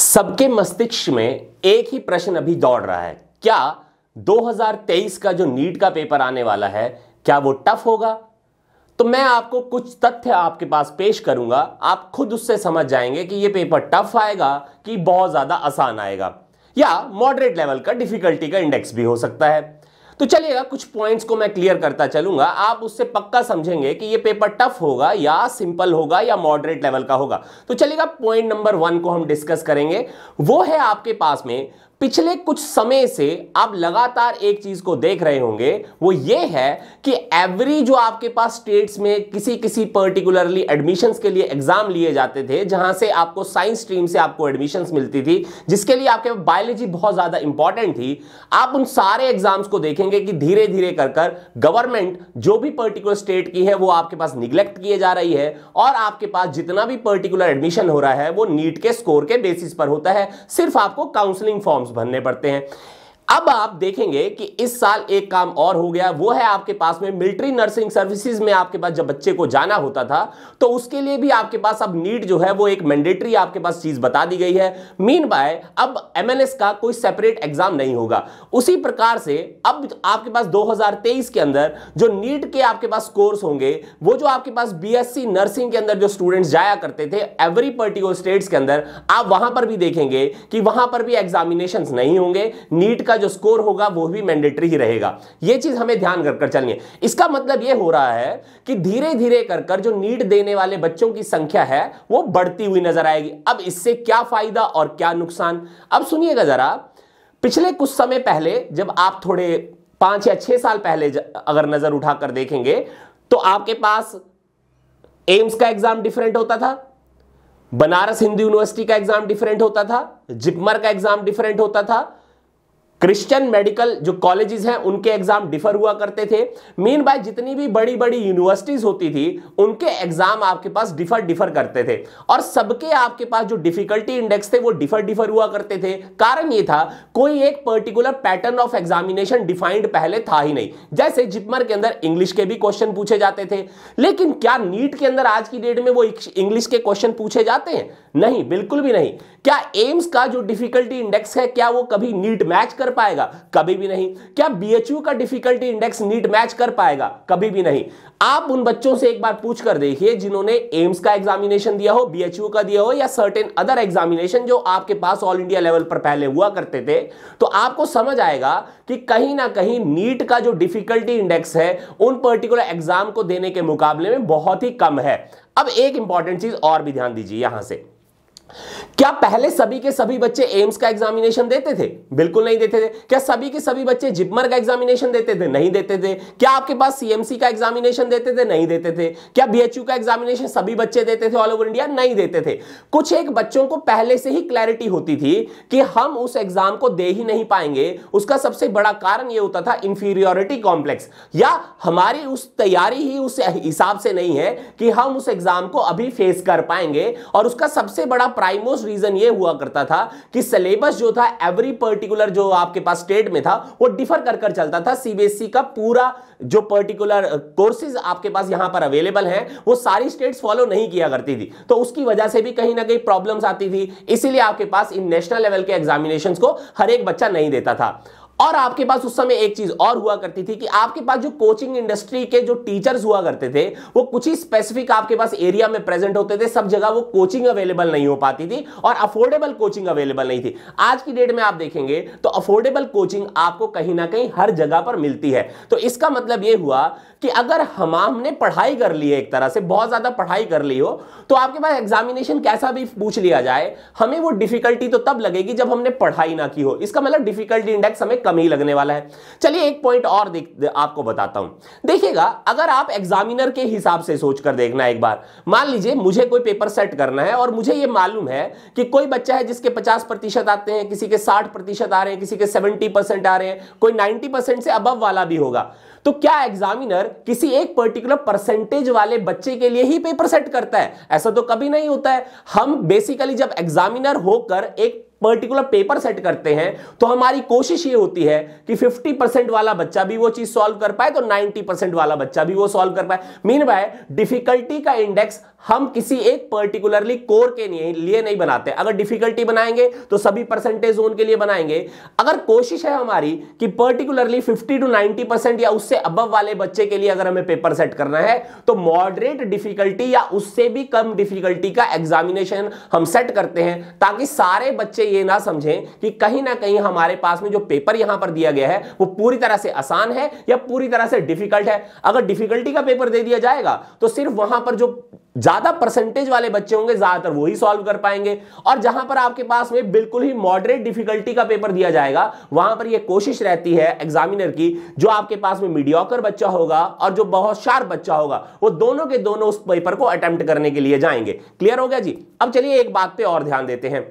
सबके मस्तिष्क में एक ही प्रश्न अभी दौड़ रहा है क्या 2023 का जो नीट का पेपर आने वाला है क्या वो टफ होगा तो मैं आपको कुछ तथ्य आपके पास पेश करूंगा आप खुद उससे समझ जाएंगे कि ये पेपर टफ आएगा कि बहुत ज़्यादा आसान आएगा या मॉडरेट लेवल का डिफिकल्टी का इंडेक्स भी हो सकता है तो चलिएगा कुछ पॉइंट्स को मैं क्लियर करता चलूंगा आप उससे पक्का समझेंगे कि ये पेपर टफ होगा या सिंपल होगा या मॉडरेट लेवल का होगा तो चलिएगा पॉइंट नंबर वन को हम डिस्कस करेंगे वो है आपके पास में पिछले कुछ समय से आप लगातार एक चीज को देख रहे होंगे वो ये है कि एवरी जो आपके पास स्टेट्स में किसी किसी पर्टिकुलरली एडमिशंस के लिए एग्जाम लिए जाते थे जहां से आपको साइंस स्ट्रीम से आपको एडमिशंस मिलती थी जिसके लिए आपके बायोलॉजी बहुत ज्यादा इंपॉर्टेंट थी आप उन सारे एग्जाम्स को देखेंगे कि धीरे धीरे कर कर गवर्नमेंट जो भी पर्टिकुलर स्टेट की है वो आपके पास निग्लेक्ट किए जा रही है और आपके पास जितना भी पर्टिकुलर एडमिशन हो रहा है वो नीट के स्कोर के बेसिस पर होता है सिर्फ आपको काउंसलिंग फॉर्म्स फॉर्म्स भरने पड़ते हैं अब आप देखेंगे कि इस साल एक काम और हो गया वो है आपके पास में मिलिट्री नर्सिंग सर्विसेज में आपके पास जब बच्चे को जाना होता था तो उसके लिए भी आपके पास अब नीट जो है वो एक मैंडेटरी आपके पास चीज बता दी गई है मीन बाय अब एमएनएस का कोई सेपरेट एग्जाम नहीं होगा उसी प्रकार से अब आपके पास 2023 के अंदर जो नीट के आपके पास कोर्स होंगे वो जो आपके पास बी नर्सिंग के अंदर जो स्टूडेंट जाया करते थे एवरी पर्टिकुलर स्टेट्स के अंदर आप वहां पर भी देखेंगे कि वहां पर भी एग्जामिनेशन नहीं होंगे नीट का का जो स्कोर होगा वो भी मैंडेटरी ही रहेगा ये चीज हमें ध्यान रखकर कर चलनी है इसका मतलब ये हो रहा है कि धीरे धीरे कर कर जो नीट देने वाले बच्चों की संख्या है वो बढ़ती हुई नजर आएगी अब इससे क्या फायदा और क्या नुकसान अब सुनिएगा जरा पिछले कुछ समय पहले जब आप थोड़े पांच या छह साल पहले अगर नजर उठाकर देखेंगे तो आपके पास एम्स का एग्जाम डिफरेंट होता था बनारस हिंदू यूनिवर्सिटी का एग्जाम डिफरेंट होता था जिपमर का एग्जाम डिफरेंट होता था क्रिश्चियन मेडिकल जो कॉलेजेस हैं उनके एग्जाम डिफर हुआ करते थे मीन बाय जितनी भी बड़ी बड़ी यूनिवर्सिटीज होती थी उनके एग्जाम आपके पास डिफर डिफर करते थे और सबके आपके पास जो डिफिकल्टी इंडेक्स थे वो डिफर डिफर हुआ करते थे कारण ये था कोई एक particular pattern of examination defined पहले था ही नहीं जैसे जिपमर के अंदर इंग्लिश के भी क्वेश्चन पूछे जाते थे लेकिन क्या नीट के अंदर आज की डेट में वो इंग्लिश के क्वेश्चन पूछे जाते हैं नहीं बिल्कुल भी नहीं क्या एम्स का जो डिफिकल्टी इंडेक्स है क्या वो कभी नीट मैच कर पाएगा कभी भी नहीं क्या बीएचयू का डिफिकल्टी इंडेक्स नीट मैच कर पाएगा कभी भी नहीं आप उन बच्चों से एक बार पूछ कर देखिए जिन्होंने एम्स का एग्जामिनेशन दिया हो बीएचयू का दिया हो या सर्टेन अदर एग्जामिनेशन जो आपके पास ऑल इंडिया लेवल पर पहले हुआ करते थे तो आपको समझ आएगा कि कहीं ना कहीं नीट का जो डिफिकल्टी इंडेक्स है उन पर्टिकुलर एग्जाम को देने के मुकाबले में बहुत ही कम है अब एक इंपॉर्टेंट चीज और भी ध्यान दीजिए यहां से क्या पहले सभी के सभी बच्चे एम्स का एग्जामिनेशन देते थे बिल्कुल नहीं देते थे क्या सभी के सभी बच्चे जिपमर का एग्जामिनेशन देते थे नहीं देते थे क्या आपके पास सीएमसी का एग्जामिनेशन देते थे नहीं देते थे क्या बीएचयू का एग्जामिनेशन सभी बच्चे देते थे ऑल ओवर इंडिया नहीं देते थे कुछ एक बच्चों को पहले से ही क्लैरिटी होती थी कि हम उस एग्जाम को दे ही नहीं पाएंगे उसका सबसे बड़ा कारण यह होता था इंफीरियोरिटी कॉम्प्लेक्स या हमारी उस तैयारी ही उस हिसाब से नहीं है कि हम उस एग्जाम को अभी फेस कर पाएंगे और उसका सबसे बड़ा प्राइमोस्ट रीजन ये हुआ करता था कि सिलेबस जो था एवरी पर्टिकुलर जो आपके पास स्टेट में था वो डिफर कर कर चलता था सीबीएसई e का पूरा जो पर्टिकुलर कोर्सेज आपके पास यहां पर अवेलेबल हैं वो सारी स्टेट्स फॉलो नहीं किया करती थी तो उसकी वजह से भी कहीं ना कहीं प्रॉब्लम्स आती थी इसीलिए आपके पास इन नेशनल लेवल के एग्जामिनेशन को हर एक बच्चा नहीं देता था और आपके पास उस समय एक चीज और हुआ करती थी कि आपके पास जो कोचिंग इंडस्ट्री के जो टीचर्स हुआ करते थे वो कुछ ही स्पेसिफिक आपके पास एरिया में प्रेजेंट होते थे सब जगह वो कोचिंग अवेलेबल नहीं हो पाती थी और अफोर्डेबल कोचिंग अवेलेबल नहीं थी आज की डेट में आप देखेंगे तो अफोर्डेबल कोचिंग आपको कहीं ना कहीं हर जगह पर मिलती है तो इसका मतलब यह हुआ कि अगर हम हमने पढ़ाई कर ली है एक तरह से बहुत ज्यादा पढ़ाई कर ली हो तो आपके पास एग्जामिनेशन कैसा भी पूछ लिया जाए हमें वो डिफिकल्टी तो तब लगेगी जब हमने पढ़ाई ना की हो इसका मतलब डिफिकल्टी इंडेक्स हमें कम ही लगने वाला है चलिए एक पॉइंट और देख आपको बताता हूं देखिएगा अगर आप एग्जामिनर के हिसाब से सोचकर देखना एक बार मान लीजिए मुझे कोई पेपर सेट करना है और मुझे यह मालूम है कि कोई बच्चा है जिसके पचास प्रतिशत आते हैं किसी के साठ प्रतिशत आ रहे हैं किसी के सेवेंटी परसेंट आ रहे हैं कोई नाइनटी परसेंट से अबव वाला भी होगा तो क्या एग्जामिनर किसी एक पर्टिकुलर परसेंटेज वाले बच्चे के लिए ही पेपर सेट करता है ऐसा तो कभी नहीं होता है हम बेसिकली जब एग्जामिनर होकर एक पर्टिकुलर पेपर सेट करते हैं तो हमारी कोशिश ये होती है कि 50 परसेंट वाला बच्चा भी वो चीज सॉल्व कर पाए तो 90 परसेंट वाला बच्चा भी वो सॉल्व कर पाए मीन बाय डिफिकल्टी का इंडेक्स हम किसी एक पर्टिकुलरली कोर के लिए, लिए नहीं बनाते अगर डिफिकल्टी बनाएंगे तो सभी परसेंटेज जोन के लिए बनाएंगे अगर कोशिश है हमारी कि पर्टिकुलरली 50 टू 90 परसेंट या उससे अबव वाले बच्चे के लिए अगर हमें पेपर सेट करना है तो मॉडरेट डिफिकल्टी या उससे भी कम डिफिकल्टी का एग्जामिनेशन हम सेट करते हैं ताकि सारे बच्चे ये ना समझें कि कहीं ना कहीं हमारे पास में जो पेपर यहां पर दिया गया है वो पूरी तरह से आसान है या पूरी तरह से डिफिकल्ट है अगर डिफिकल्टी का पेपर दे दिया जाएगा तो सिर्फ वहां पर जो ज्यादा परसेंटेज वाले बच्चे होंगे ज्यादातर वही सॉल्व कर पाएंगे और जहां पर आपके पास में बिल्कुल ही मॉडरेट डिफिकल्टी का पेपर दिया जाएगा वहां पर ये कोशिश रहती है एग्जामिनर की जो आपके पास में मीडियोकर बच्चा होगा और जो बहुत शार्प बच्चा होगा वो दोनों के दोनों उस पेपर को अटेम्प्ट करने के लिए जाएंगे क्लियर हो गया जी अब चलिए एक बात पर और ध्यान देते हैं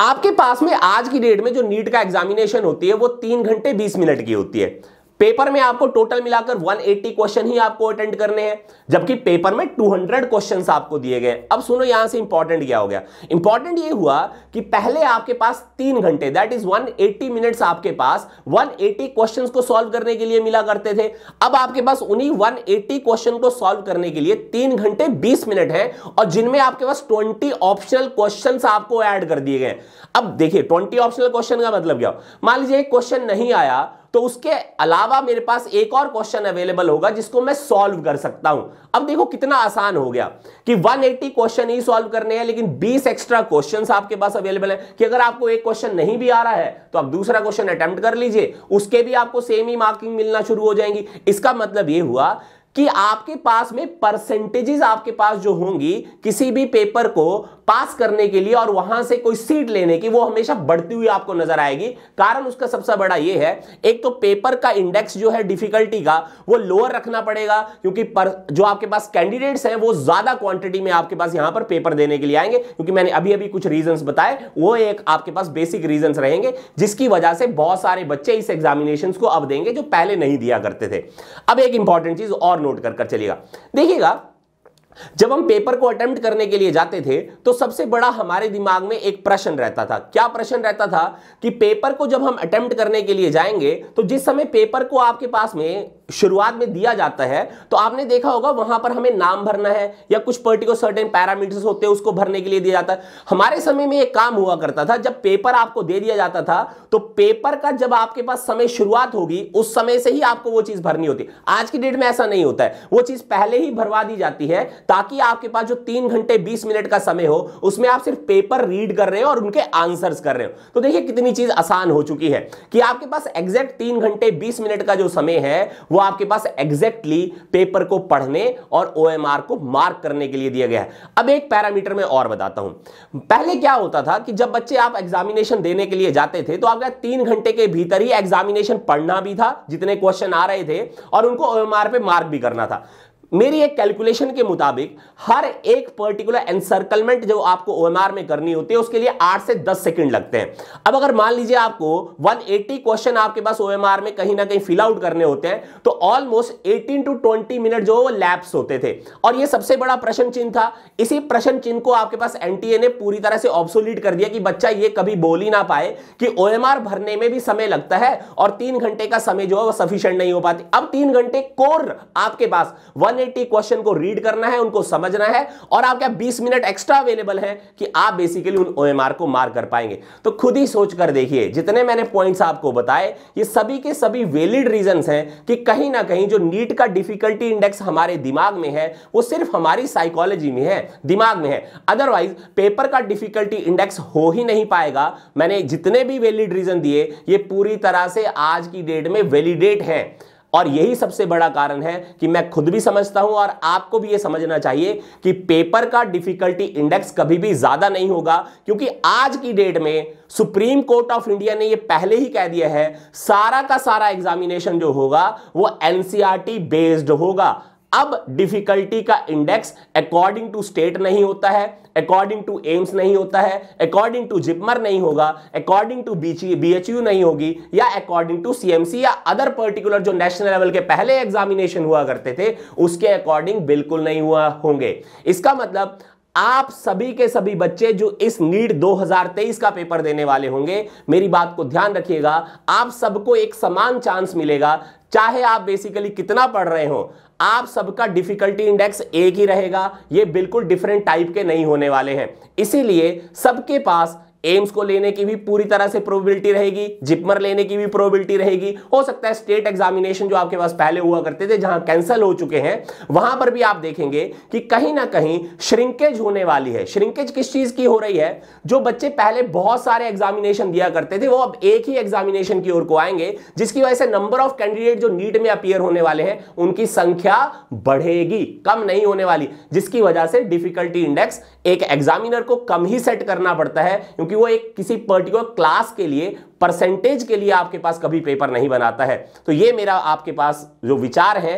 आपके पास में आज की डेट में जो नीट का एग्जामिनेशन होती है वो तीन घंटे बीस मिनट की होती है पेपर में आपको टोटल मिलाकर 180 क्वेश्चन ही आपको अटेंड करने हैं जबकि पेपर में 200 क्वेश्चंस आपको दिए गए अब सुनो यहां से इंपॉर्टेंट क्या हो गया इंपॉर्टेंट ये हुआ कि पहले आपके पास तीन घंटे दैट इज 180 मिनट्स आपके पास 180 क्वेश्चंस को सॉल्व करने के लिए मिला करते थे अब आपके पास उन्हीं वन क्वेश्चन को सॉल्व करने के लिए तीन घंटे बीस मिनट है और जिनमें आपके पास ट्वेंटी ऑप्शनल क्वेश्चन आपको एड कर दिए गए अब देखिए ट्वेंटी ऑप्शनल क्वेश्चन का मतलब क्या मान लीजिए क्वेश्चन नहीं आया तो उसके अलावा मेरे पास एक और क्वेश्चन अवेलेबल होगा जिसको मैं सॉल्व कर सकता हूं अब देखो कितना आसान हो गया कि 180 क्वेश्चन ही सॉल्व करने हैं लेकिन 20 एक्स्ट्रा क्वेश्चन आपके पास अवेलेबल है कि अगर आपको एक क्वेश्चन नहीं भी आ रहा है तो आप दूसरा क्वेश्चन अटेम्प्ट कर लीजिए उसके भी आपको सेम ही मार्किंग मिलना शुरू हो जाएंगी इसका मतलब ये हुआ कि आपके पास में परसेंटेजेस आपके पास जो होंगी किसी भी पेपर को पास करने के लिए और वहां से कोई सीट लेने की वो हमेशा बढ़ती हुई आपको नजर आएगी कारण उसका सबसे बड़ा ये है एक तो पेपर का इंडेक्स जो है डिफिकल्टी का वो लोअर रखना पड़ेगा क्योंकि पर, जो आपके पास कैंडिडेट्स हैं वो ज्यादा क्वांटिटी में आपके पास यहां पर पेपर देने के लिए आएंगे क्योंकि मैंने अभी अभी कुछ रीजन बताए वो एक आपके पास बेसिक रीजन रहेंगे जिसकी वजह से बहुत सारे बच्चे इस एग्जामिनेशन को अब देंगे जो पहले नहीं दिया करते थे अब एक इंपॉर्टेंट चीज और नोट कर, कर चलिएगा देखिएगा जब हम पेपर को अटेम्प्ट करने के लिए जाते थे तो सबसे बड़ा हमारे दिमाग में एक प्रश्न रहता था क्या प्रश्न रहता था कि पेपर को जब हम अटेम्प्ट करने के लिए जाएंगे तो जिस समय पेपर को आपके पास में शुरुआत में दिया जाता है तो आपने देखा होगा वहां पर हमें नाम भरना है या कुछ पर्टिकुलर सर्टेन पैरामीटर्स होते हैं उसको भरने के लिए दिया जाता है हमारे समय में एक काम हुआ करता था जब पेपर आपको दे दिया जाता था तो पेपर का जब आपके पास समय शुरुआत होगी उस समय से ही आपको वो चीज भरनी होती आज की डेट में ऐसा नहीं होता है वो चीज पहले ही भरवा दी जाती है ताकि आपके पास जो तीन घंटे बीस मिनट का समय हो उसमें आप सिर्फ पेपर रीड कर रहे हो और उनके आंसर कर रहे हो तो देखिए कितनी चीज आसान हो चुकी है कि आपके पास एग्जैक्ट तीन घंटे बीस मिनट का जो समय है वो आपके पास एग्जैक्टली पेपर को पढ़ने और ओएमआर को मार्क करने के लिए दिया गया है अब एक पैरामीटर में और बताता हूं पहले क्या होता था कि जब बच्चे आप एग्जामिनेशन देने के लिए जाते थे तो आपका तीन घंटे के भीतर ही एग्जामिनेशन पढ़ना भी था जितने क्वेश्चन आ रहे थे और उनको ओएमआर पे मार्क भी करना था मेरी एक कैलकुलेशन के मुताबिक हर एक पर्टिकुलर एनसर्कलमेंट जो आपको ओएमआर में करनी होती है उसके लिए आठ से दस सेकंड लगते हैं अब अगर मान लीजिए आपको 180 क्वेश्चन आपके पास ओएमआर में कहीं ना कहीं फिल आउट करने होते हैं तो ऑलमोस्ट 18 टू 20 मिनट जो वो लैप्स होते थे और ये सबसे बड़ा प्रश्न चिन्ह था इसी प्रश्न चिन्ह को आपके पास एनटीए ने पूरी तरह से ऑब्सोलीट कर दिया कि बच्चा ये कभी बोल ही ना पाए कि ओ भरने में भी समय लगता है और तीन घंटे का समय जो है वह सफिशियंट नहीं हो पाती अब तीन घंटे कोर आपके पास वन 180 क्वेश्चन को रीड करना है उनको समझना है और आपके 20 मिनट एक्स्ट्रा अवेलेबल है कि आप बेसिकली उन ओएमआर को मार कर पाएंगे तो खुद ही सोच कर देखिए जितने मैंने पॉइंट्स आपको बताए ये सभी के सभी वेलिड रीजन हैं कि कहीं ना कहीं जो नीट का डिफिकल्टी इंडेक्स हमारे दिमाग में है वो सिर्फ हमारी साइकोलॉजी में है दिमाग में है अदरवाइज पेपर का डिफिकल्टी इंडेक्स हो ही नहीं पाएगा मैंने जितने भी वेलिड रीजन दिए ये पूरी तरह से आज की डेट में वेलिडेट हैं और यही सबसे बड़ा कारण है कि मैं खुद भी समझता हूं और आपको भी यह समझना चाहिए कि पेपर का डिफिकल्टी इंडेक्स कभी भी ज्यादा नहीं होगा क्योंकि आज की डेट में सुप्रीम कोर्ट ऑफ इंडिया ने यह पहले ही कह दिया है सारा का सारा एग्जामिनेशन जो होगा वो एनसीआरटी बेस्ड होगा अब डिफिकल्टी का इंडेक्स अकॉर्डिंग टू स्टेट नहीं होता है अकॉर्डिंग टू एम्स नहीं होता है अकॉर्डिंग टू जिपमर नहीं होगा according to B H U नहीं होगी या अकॉर्डिंग टू सीएमसी या अदर पर्टिकुलर जो नेशनल लेवल के पहले एग्जामिनेशन हुआ करते थे उसके अकॉर्डिंग बिल्कुल नहीं हुआ होंगे इसका मतलब आप सभी के सभी बच्चे जो इस नीट 2023 का पेपर देने वाले होंगे मेरी बात को ध्यान रखिएगा आप सबको एक समान चांस मिलेगा चाहे आप बेसिकली कितना पढ़ रहे हो आप सबका डिफिकल्टी इंडेक्स एक ही रहेगा ये बिल्कुल डिफरेंट टाइप के नहीं होने वाले हैं इसीलिए सबके पास एम्स को लेने की भी पूरी तरह से प्रोबेबिलिटी रहेगी जिपमर लेने की भी प्रोबेबिलिटी रहेगी हो सकता है स्टेट एग्जामिनेशन जो आपके पास पहले हुआ करते थे जहां कैंसिल हो चुके हैं वहां पर भी आप देखेंगे कि कहीं ना कहीं श्रिंकेज होने वाली है श्रिंकेज किस चीज की हो रही है जो बच्चे पहले बहुत सारे एग्जामिनेशन दिया करते थे वो अब एक ही एग्जामिनेशन की ओर को आएंगे जिसकी वजह से नंबर ऑफ कैंडिडेट जो नीट में अपियर होने वाले हैं उनकी संख्या बढ़ेगी कम नहीं होने वाली जिसकी वजह से डिफिकल्टी इंडेक्स एक एग्जामिनर को कम ही सेट करना पड़ता है क्योंकि वो एक किसी पर्टिकुलर क्लास के लिए परसेंटेज के लिए आपके पास कभी पेपर नहीं बनाता है तो ये मेरा आपके पास जो विचार है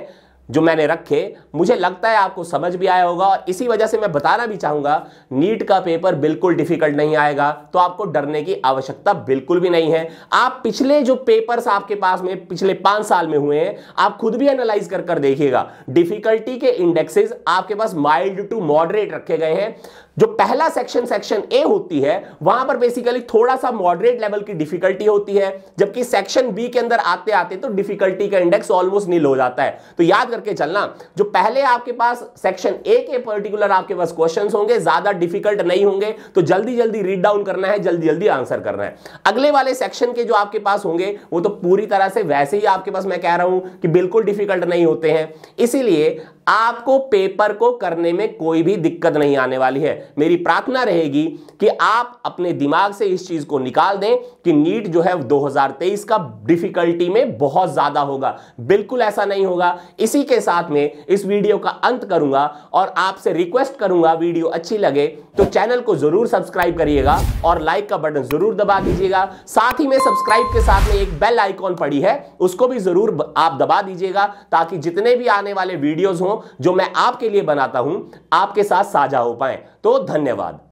जो मैंने रखे मुझे लगता है आपको समझ भी आया होगा और इसी वजह से मैं बताना भी चाहूंगा नीट का पेपर बिल्कुल डिफिकल्ट नहीं आएगा तो आपको डरने की आवश्यकता बिल्कुल भी नहीं है आप पिछले जो पेपर्स आपके पास में पिछले पांच साल में हुए हैं आप खुद भी एनालाइज कर कर देखिएगा डिफिकल्टी के इंडेक्सेस आपके पास माइल्ड टू मॉडरेट रखे गए हैं जो पहला सेक्शन सेक्शन ए होती है वहां पर बेसिकली थोड़ा सा मॉडरेट लेवल की डिफिकल्टी होती है जबकि सेक्शन बी के अंदर आते आते तो डिफिकल्टी का इंडेक्स ऑलमोस्ट नील हो जाता है तो याद करके चलना जो पहले आपके पास सेक्शन ए के पर्टिकुलर आपके पास क्वेश्चन होंगे ज्यादा डिफिकल्ट नहीं होंगे तो जल्दी जल्दी रीड डाउन करना है जल्दी जल्दी आंसर करना है अगले वाले सेक्शन के जो आपके पास होंगे वो तो पूरी तरह से वैसे ही आपके पास मैं कह रहा हूं कि बिल्कुल डिफिकल्ट नहीं होते हैं इसीलिए आपको पेपर को करने में कोई भी दिक्कत नहीं आने वाली है मेरी प्रार्थना रहेगी कि आप अपने दिमाग से इस चीज को निकाल दें कि नीट जो है 2023 का डिफिकल्टी में बहुत ज़्यादा होगा बिल्कुल ऐसा नहीं होगा इसी के साथ में इस वीडियो का अंत करूंगा और आपसे रिक्वेस्ट करूंगा वीडियो अच्छी लगे तो चैनल को ज़रूर सब्सक्राइब करिएगा और लाइक का बटन ज़रूर दबा दीजिएगा साथ ही में सब्सक्राइब के साथ में एक बेल आइकॉन पड़ी है उसको भी ज़रूर आप दबा दीजिएगा ताकि जितने भी आने वाले वीडियोज़ हों जो मैं आपके लिए बनाता हूं आपके साथ साझा हो पाए तो धन्यवाद